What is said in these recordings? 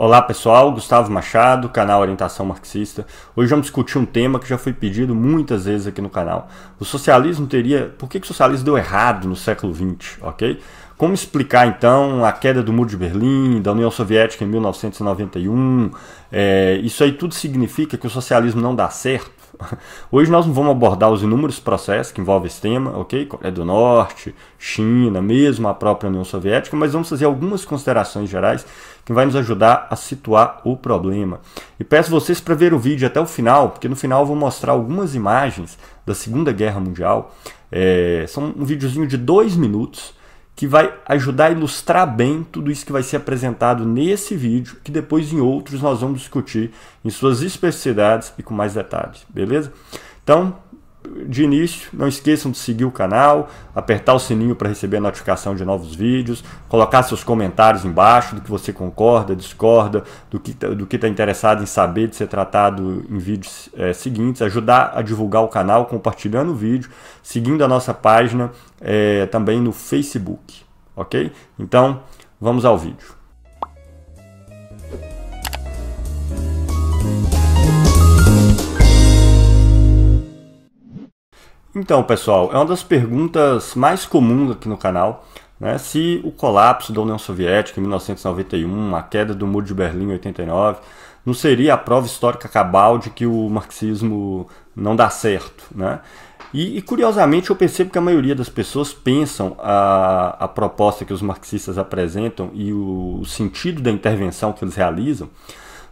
Olá pessoal, Gustavo Machado, canal Orientação Marxista. Hoje vamos discutir um tema que já foi pedido muitas vezes aqui no canal. O socialismo teria. Por que, que o socialismo deu errado no século XX, ok? Como explicar então a queda do Muro de Berlim, da União Soviética em 1991? É, isso aí tudo significa que o socialismo não dá certo? Hoje nós não vamos abordar os inúmeros processos que envolvem esse tema, ok? Coreia é do Norte, China, mesmo a própria União Soviética, mas vamos fazer algumas considerações gerais que vai nos ajudar a situar o problema. E peço vocês para ver o vídeo até o final, porque no final eu vou mostrar algumas imagens da Segunda Guerra Mundial. É, são um videozinho de dois minutos que vai ajudar a ilustrar bem tudo isso que vai ser apresentado nesse vídeo, que depois em outros nós vamos discutir em suas especificidades e com mais detalhes, beleza? Então, de início, não esqueçam de seguir o canal, apertar o sininho para receber a notificação de novos vídeos, colocar seus comentários embaixo do que você concorda, discorda, do que tá, do que está interessado em saber de ser tratado em vídeos é, seguintes, ajudar a divulgar o canal compartilhando o vídeo, seguindo a nossa página é, também no Facebook, ok? Então, vamos ao vídeo. Então, pessoal, é uma das perguntas mais comuns aqui no canal, né? Se o colapso da União Soviética em 1991, a queda do Muro de Berlim em 89, não seria a prova histórica cabal de que o marxismo não dá certo, né? E, e, curiosamente eu percebo que a maioria das pessoas pensam a, a proposta que os marxistas apresentam e o, o sentido da intervenção que eles realizam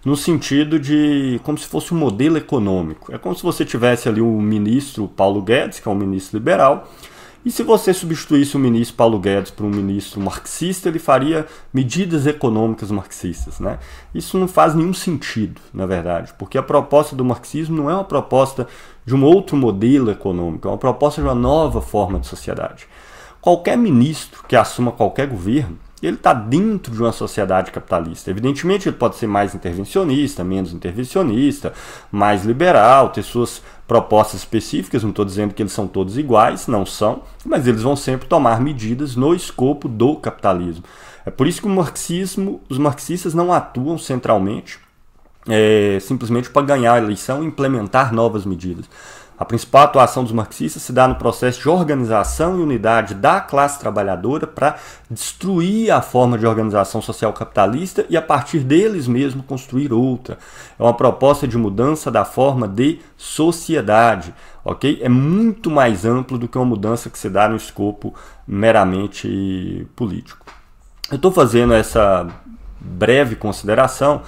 no sentido de como se fosse um modelo econômico. É como se você tivesse ali o ministro Paulo Guedes, que é um ministro liberal, e se você substituísse o ministro Paulo Guedes por um ministro marxista, ele faria medidas econômicas marxistas. Né? Isso não faz nenhum sentido, na verdade, porque a proposta do marxismo não é uma proposta de um outro modelo econômico, é uma proposta de uma nova forma de sociedade. Qualquer ministro que assuma qualquer governo ele está dentro de uma sociedade capitalista. Evidentemente, ele pode ser mais intervencionista, menos intervencionista, mais liberal, ter suas propostas específicas. Não estou dizendo que eles são todos iguais, não são, mas eles vão sempre tomar medidas no escopo do capitalismo. É por isso que o marxismo, os marxistas não atuam centralmente, é, simplesmente para ganhar a eleição e implementar novas medidas. A principal atuação dos marxistas se dá no processo de organização e unidade da classe trabalhadora para destruir a forma de organização social capitalista e, a partir deles mesmos, construir outra. É uma proposta de mudança da forma de sociedade, ok? É muito mais amplo do que uma mudança que se dá no escopo meramente político. Eu estou fazendo essa breve consideração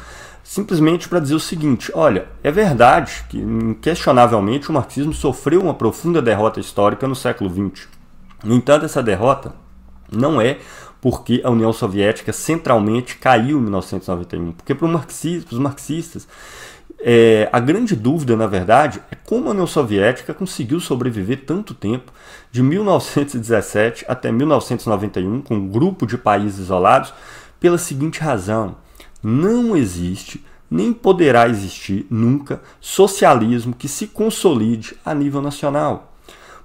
simplesmente para dizer o seguinte: olha, é verdade que, inquestionavelmente, o marxismo sofreu uma profunda derrota histórica no século XX. No entanto, essa derrota não é porque a União Soviética centralmente caiu em 1991. Porque para marxista, os marxistas, é, a grande dúvida, na verdade, é como a União Soviética conseguiu sobreviver tanto tempo, de 1917 até 1991, com um grupo de países isolados, pela seguinte razão não existe, nem poderá existir nunca, socialismo que se consolide a nível nacional.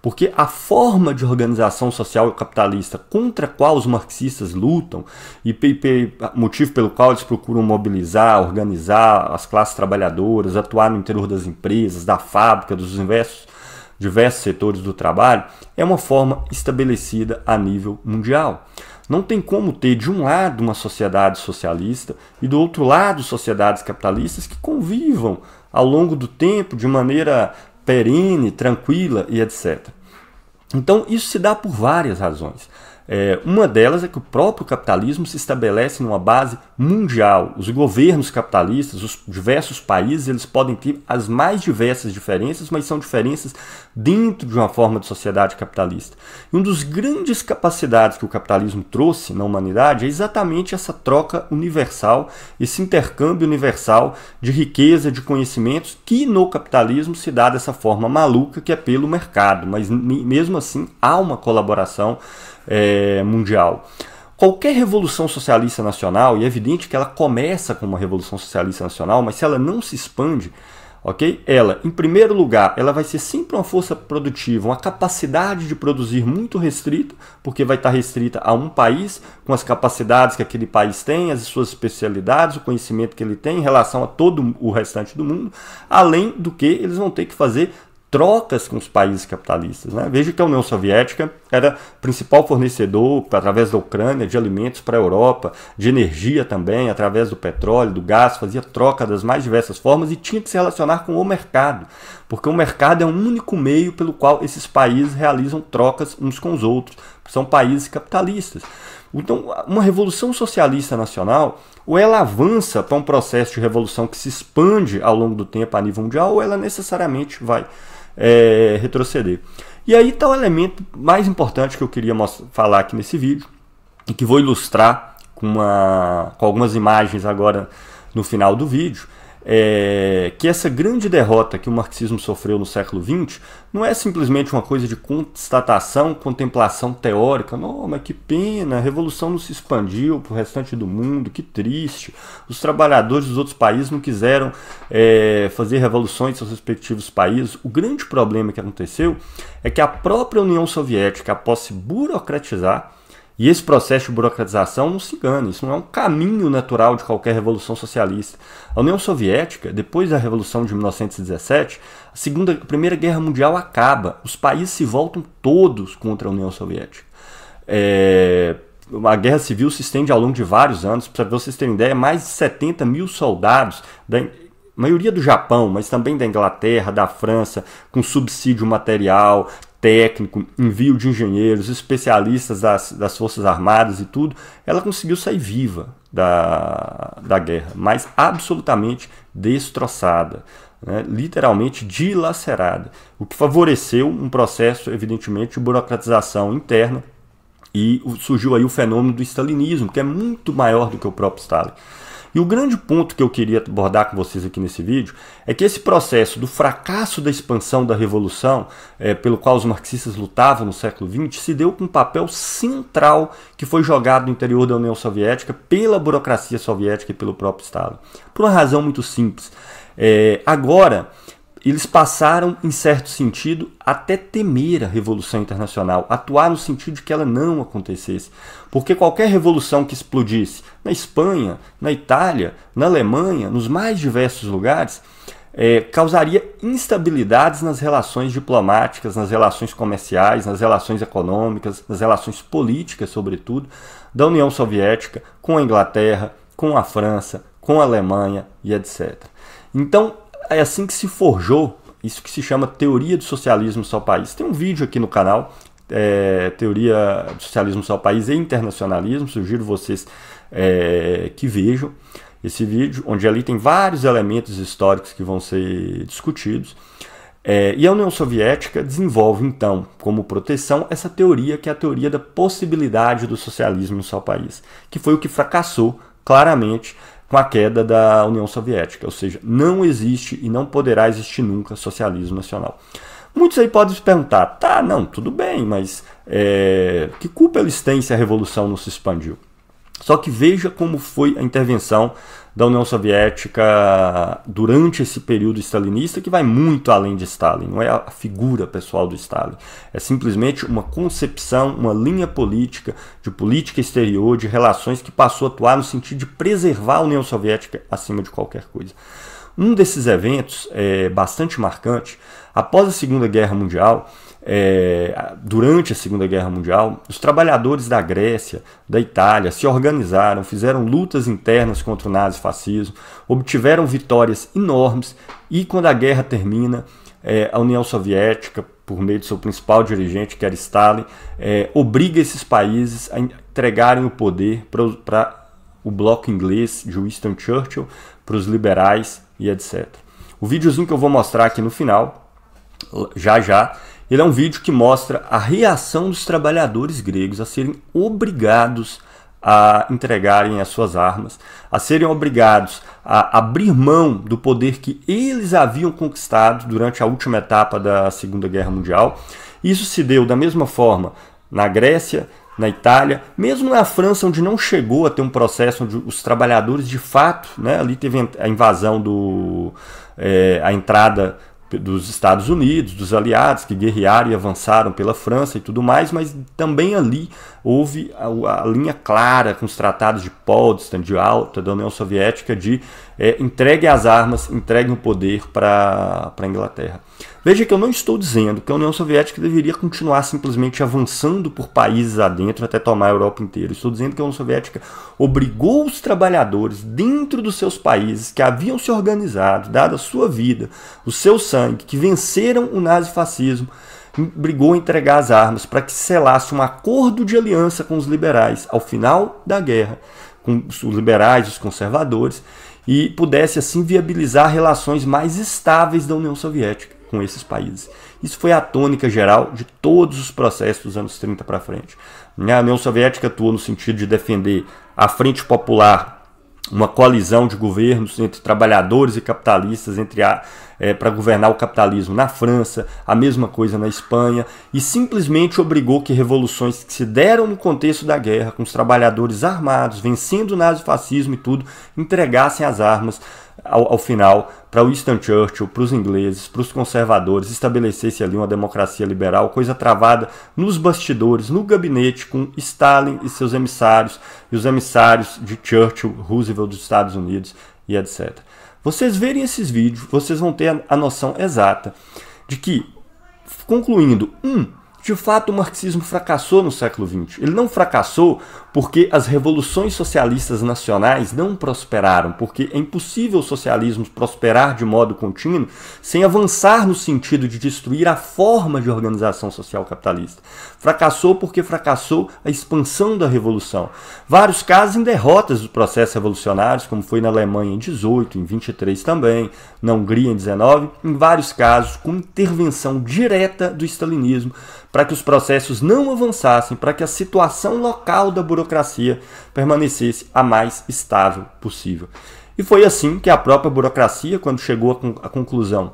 Porque a forma de organização social capitalista contra a qual os marxistas lutam, e motivo pelo qual eles procuram mobilizar, organizar as classes trabalhadoras, atuar no interior das empresas, da fábrica, dos diversos, diversos setores do trabalho, é uma forma estabelecida a nível mundial. Não tem como ter, de um lado, uma sociedade socialista e do outro lado, sociedades capitalistas que convivam ao longo do tempo de maneira perene, tranquila e etc. Então, isso se dá por várias razões. É, uma delas é que o próprio capitalismo se estabelece numa base mundial. Os governos capitalistas, os diversos países, eles podem ter as mais diversas diferenças, mas são diferenças dentro de uma forma de sociedade capitalista. E um dos grandes capacidades que o capitalismo trouxe na humanidade é exatamente essa troca universal, esse intercâmbio universal de riqueza, de conhecimentos, que no capitalismo se dá dessa forma maluca que é pelo mercado, mas mesmo assim há uma colaboração é, mundial. Qualquer revolução socialista nacional, e é evidente que ela começa com uma revolução socialista nacional, mas se ela não se expande, ok? Ela, em primeiro lugar, ela vai ser sempre uma força produtiva, uma capacidade de produzir muito restrita, porque vai estar restrita a um país, com as capacidades que aquele país tem, as suas especialidades, o conhecimento que ele tem em relação a todo o restante do mundo, além do que eles vão ter que fazer trocas com os países capitalistas. Né? Veja que a União Soviética era principal fornecedor, através da Ucrânia, de alimentos para a Europa, de energia também, através do petróleo, do gás, fazia troca das mais diversas formas e tinha que se relacionar com o mercado, porque o mercado é o único meio pelo qual esses países realizam trocas uns com os outros. São países capitalistas. Então, uma revolução socialista nacional, ou ela avança para um processo de revolução que se expande ao longo do tempo a nível mundial, ou ela necessariamente vai é, retroceder. E aí está o um elemento mais importante que eu queria falar aqui nesse vídeo, e que vou ilustrar com, uma, com algumas imagens agora no final do vídeo, é, que essa grande derrota que o marxismo sofreu no século XX não é simplesmente uma coisa de constatação, contemplação teórica. Não, mas que pena, a revolução não se expandiu para o restante do mundo, que triste. Os trabalhadores dos outros países não quiseram é, fazer revoluções em seus respectivos países. O grande problema que aconteceu é que a própria União Soviética, após se burocratizar, e esse processo de burocratização não se engane, isso não é um caminho natural de qualquer revolução socialista. A União Soviética, depois da Revolução de 1917, a, segunda, a Primeira Guerra Mundial acaba, os países se voltam todos contra a União Soviética. É, a guerra civil se estende ao longo de vários anos, para vocês terem ideia, mais de 70 mil soldados da, maioria do Japão, mas também da Inglaterra, da França, com subsídio material, técnico, envio de engenheiros, especialistas das, das Forças Armadas e tudo, ela conseguiu sair viva da, da guerra, mas absolutamente destroçada. Né, literalmente dilacerada, o que favoreceu um processo, evidentemente, de burocratização interna e surgiu aí o fenômeno do stalinismo, que é muito maior do que o próprio Stalin. E o grande ponto que eu queria abordar com vocês aqui nesse vídeo é que esse processo do fracasso da expansão da revolução, é, pelo qual os marxistas lutavam no século XX, se deu com um papel central que foi jogado no interior da União Soviética pela burocracia soviética e pelo próprio Estado. Por uma razão muito simples. É, agora, eles passaram, em certo sentido, até temer a Revolução Internacional, atuar no sentido de que ela não acontecesse. Porque qualquer revolução que explodisse na Espanha, na Itália, na Alemanha, nos mais diversos lugares, é, causaria instabilidades nas relações diplomáticas, nas relações comerciais, nas relações econômicas, nas relações políticas, sobretudo, da União Soviética com a Inglaterra, com a França, com a Alemanha e etc. Então, é assim que se forjou isso que se chama teoria do socialismo só país. Tem um vídeo aqui no canal, é, teoria do socialismo só país e internacionalismo, sugiro vocês é, que vejam esse vídeo, onde ali tem vários elementos históricos que vão ser discutidos. É, e a União Soviética desenvolve, então, como proteção, essa teoria que é a teoria da possibilidade do socialismo em só país, que foi o que fracassou claramente com a queda da União Soviética. Ou seja, não existe e não poderá existir nunca socialismo nacional. Muitos aí podem se perguntar, tá, não, tudo bem, mas é, que culpa eles têm se a revolução não se expandiu? Só que veja como foi a intervenção da União Soviética durante esse período stalinista que vai muito além de Stalin, não é a figura pessoal do Stalin, é simplesmente uma concepção, uma linha política, de política exterior, de relações que passou a atuar no sentido de preservar a União Soviética acima de qualquer coisa. Um desses eventos é bastante marcante, após a Segunda Guerra Mundial, é, durante a Segunda Guerra Mundial, os trabalhadores da Grécia, da Itália, se organizaram, fizeram lutas internas contra o nazifascismo, obtiveram vitórias enormes e, quando a guerra termina, é, a União Soviética, por meio de seu principal dirigente, que era Stalin, é, obriga esses países a entregarem o poder para o bloco inglês de Winston Churchill, para os liberais e etc. O videozinho que eu vou mostrar aqui no final, já já, ele é um vídeo que mostra a reação dos trabalhadores gregos a serem obrigados a entregarem as suas armas, a serem obrigados a abrir mão do poder que eles haviam conquistado durante a última etapa da Segunda Guerra Mundial. Isso se deu da mesma forma na Grécia, na Itália, mesmo na França, onde não chegou a ter um processo onde os trabalhadores de fato, né, ali teve a invasão do é, a entrada dos Estados Unidos, dos aliados que guerrearam e avançaram pela França e tudo mais, mas também ali houve a, a, linha clara com os tratados de Potsdam, de Alta, da União Soviética, de é, entregue as armas, entregue o poder para a Inglaterra. Veja que eu não estou dizendo que a União Soviética deveria continuar simplesmente avançando por países adentro até tomar a Europa inteira. Estou dizendo que a União Soviética obrigou os trabalhadores dentro dos seus países que haviam se organizado, dado a sua vida, o seu sangue, que venceram o nazifascismo, brigou a entregar as armas para que selasse um acordo de aliança com os liberais ao final da guerra, com os liberais, os conservadores, e pudesse assim viabilizar relações mais estáveis da União Soviética com esses países. Isso foi a tônica geral de todos os processos dos anos 30 para frente. A União Soviética atuou no sentido de defender a Frente Popular, uma coalizão de governos entre trabalhadores e capitalistas, entre a, é, para governar o capitalismo na França, a mesma coisa na Espanha, e simplesmente obrigou que revoluções que se deram no contexto da guerra, com os trabalhadores armados, vencendo o nazifascismo e tudo, entregassem as armas ao, ao final para Winston Churchill, para os ingleses, para os conservadores, estabelecesse ali uma democracia liberal, coisa travada nos bastidores, no gabinete, com Stalin e seus emissários, e os emissários de Churchill, Roosevelt dos Estados Unidos e etc. Vocês verem esses vídeos, vocês vão ter a noção exata de que, concluindo, um, de fato, o marxismo fracassou no século XX. Ele não fracassou porque as revoluções socialistas nacionais não prosperaram, porque é impossível o socialismo prosperar de modo contínuo sem avançar no sentido de destruir a forma de organização social capitalista. Fracassou porque fracassou a expansão da revolução. Vários casos em derrotas dos processos revolucionários, como foi na Alemanha em 18, em 23 também, na Hungria em 19, em vários casos com intervenção direta do stalinismo para que os processos não avançassem, para que a situação local da burocracia permanecesse a mais estável possível. E foi assim que a própria burocracia, quando chegou à conclusão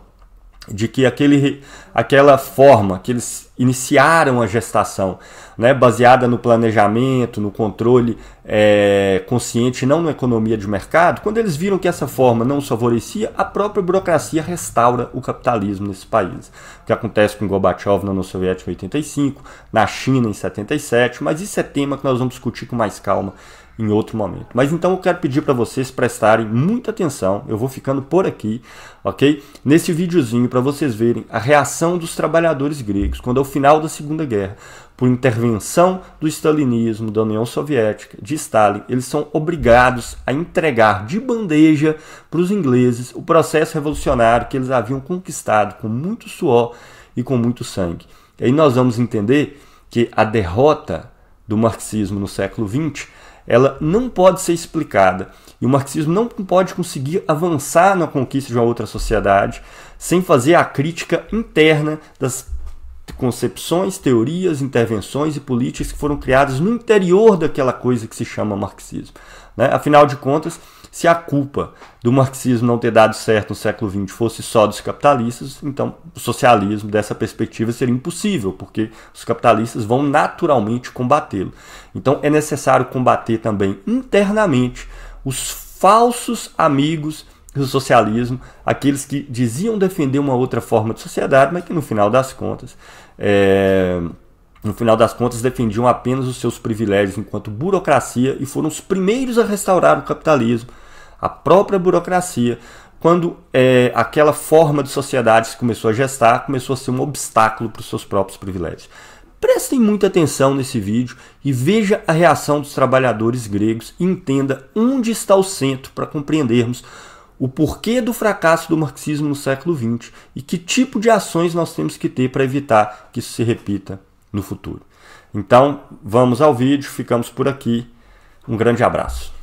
de que aquele, aquela forma que eles iniciaram a gestação, né, baseada no planejamento, no controle é, consciente, não na economia de mercado, quando eles viram que essa forma não os favorecia, a própria burocracia restaura o capitalismo nesse país. O que acontece com Gorbachev na União Soviética em 85, na China em 77, mas isso é tema que nós vamos discutir com mais calma em outro momento. Mas então eu quero pedir para vocês prestarem muita atenção, eu vou ficando por aqui, ok? Nesse videozinho para vocês verem a reação dos trabalhadores gregos quando ao é final da Segunda Guerra, por intervenção do stalinismo, da União Soviética, de Stalin, eles são obrigados a entregar de bandeja para os ingleses o processo revolucionário que eles haviam conquistado com muito suor e com muito sangue. E aí nós vamos entender que a derrota do marxismo no século XX ela não pode ser explicada. E o marxismo não pode conseguir avançar na conquista de uma outra sociedade sem fazer a crítica interna das concepções, teorias, intervenções e políticas que foram criadas no interior daquela coisa que se chama marxismo. Né? Afinal de contas, se a culpa do marxismo não ter dado certo no século XX fosse só dos capitalistas, então o socialismo dessa perspectiva seria impossível, porque os capitalistas vão naturalmente combatê-lo. Então é necessário combater também internamente os falsos amigos do socialismo, aqueles que diziam defender uma outra forma de sociedade, mas que no final das contas. É no final das contas, defendiam apenas os seus privilégios enquanto burocracia e foram os primeiros a restaurar o capitalismo, a própria burocracia, quando é, aquela forma de sociedade se começou a gestar, começou a ser um obstáculo para os seus próprios privilégios. Prestem muita atenção nesse vídeo e veja a reação dos trabalhadores gregos e entenda onde está o centro para compreendermos o porquê do fracasso do marxismo no século XX e que tipo de ações nós temos que ter para evitar que isso se repita no futuro. Então, vamos ao vídeo, ficamos por aqui. Um grande abraço.